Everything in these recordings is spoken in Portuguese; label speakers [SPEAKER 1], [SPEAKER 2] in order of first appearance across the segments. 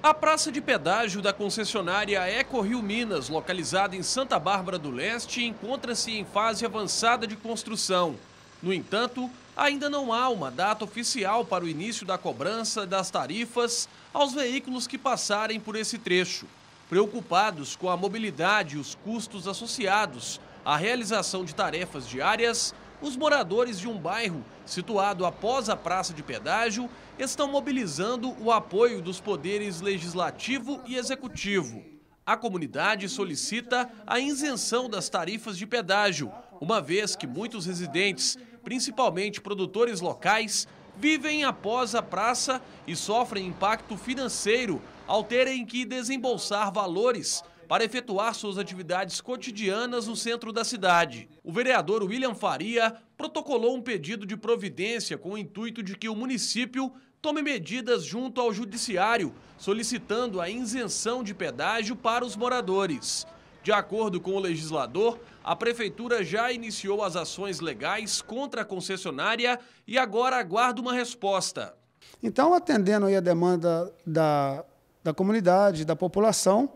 [SPEAKER 1] A praça de pedágio da concessionária Eco Rio Minas, localizada em Santa Bárbara do Leste, encontra-se em fase avançada de construção. No entanto, ainda não há uma data oficial para o início da cobrança das tarifas aos veículos que passarem por esse trecho. Preocupados com a mobilidade e os custos associados à realização de tarefas diárias, os moradores de um bairro situado após a praça de pedágio estão mobilizando o apoio dos poderes legislativo e executivo. A comunidade solicita a isenção das tarifas de pedágio, uma vez que muitos residentes, principalmente produtores locais, vivem após a praça e sofrem impacto financeiro ao terem que desembolsar valores para efetuar suas atividades cotidianas no centro da cidade. O vereador William Faria protocolou um pedido de providência com o intuito de que o município tome medidas junto ao judiciário, solicitando a isenção de pedágio para os moradores. De acordo com o legislador, a prefeitura já iniciou as ações legais contra a concessionária e agora aguarda uma resposta.
[SPEAKER 2] Então, atendendo aí a demanda da, da comunidade, da população,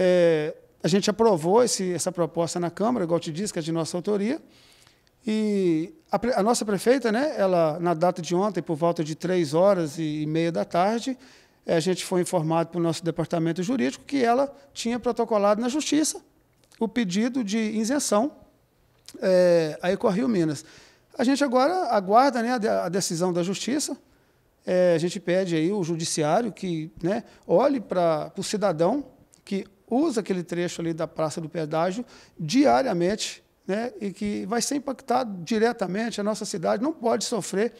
[SPEAKER 2] é, a gente aprovou esse, essa proposta na Câmara, igual te disse, que é de nossa autoria. E a, a, nossa prefeita, né, ela, na data de ontem, por volta de três horas e, e meia da tarde, é, a gente foi informado pelo nosso departamento jurídico que ela tinha protocolado na justiça o pedido de isenção é, a Ecorrio Minas. A gente agora aguarda né, a decisão da justiça. É, a gente pede aí o judiciário que né, olhe para o cidadão que usa aquele trecho ali da Praça do Pedágio diariamente, né? E que vai ser impactado diretamente. A nossa cidade não pode sofrer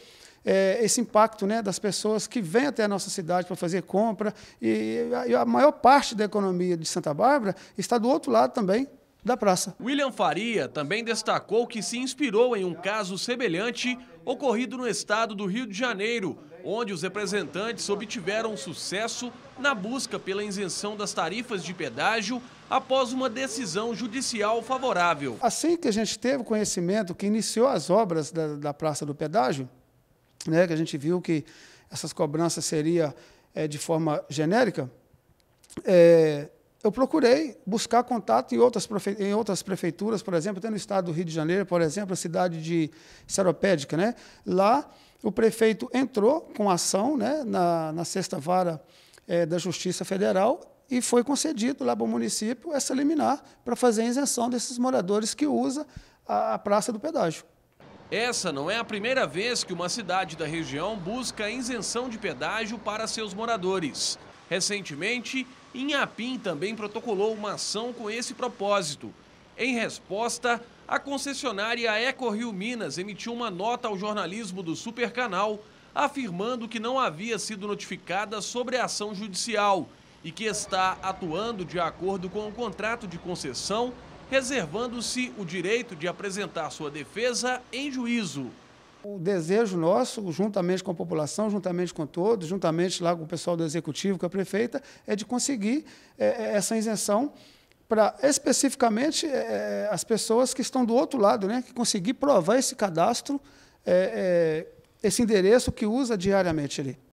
[SPEAKER 2] é, esse impacto né, das pessoas que vêm até a nossa cidade para fazer compra. E a, maior parte da economia de Santa Bárbara está do outro lado também da praça.
[SPEAKER 1] William Faria também destacou que se inspirou em um caso semelhante ocorrido no estado do Rio de Janeiro, onde os representantes obtiveram sucesso na busca pela isenção das tarifas de pedágio após uma decisão judicial favorável.
[SPEAKER 2] Assim que a gente teve conhecimento que iniciou as obras da, da Praça do Pedágio, né, que a gente viu que essas cobranças seria é, de forma genérica, é, eu procurei buscar contato em outras, em outras prefeituras, por exemplo, até no estado do Rio de Janeiro, por exemplo, a cidade de Seropédica, né? Lá o prefeito entrou com ação né, na, na sexta vara é, da Justiça Federal e foi concedido lá para o município essa liminar para fazer a isenção desses moradores que usa a, a praça do pedágio.
[SPEAKER 1] Essa não é a primeira vez que uma cidade da região busca isenção de pedágio para seus moradores. Recentemente, Inhapim também protocolou uma ação com esse propósito. Em resposta, a concessionária EcoRio Minas emitiu uma nota ao jornalismo do Supercanal afirmando que não havia sido notificada sobre a ação judicial e que está atuando de acordo com o contrato de concessão, reservando-se o direito de apresentar sua defesa em juízo.
[SPEAKER 2] O desejo nosso, juntamente com a população, juntamente com todos, juntamente lá com o pessoal do Executivo, com a prefeita, é de conseguir é, é, essa isenção para especificamente é, é, as pessoas que estão do outro lado, né, que conseguir provar esse cadastro, é, é, esse endereço que usa diariamente ali.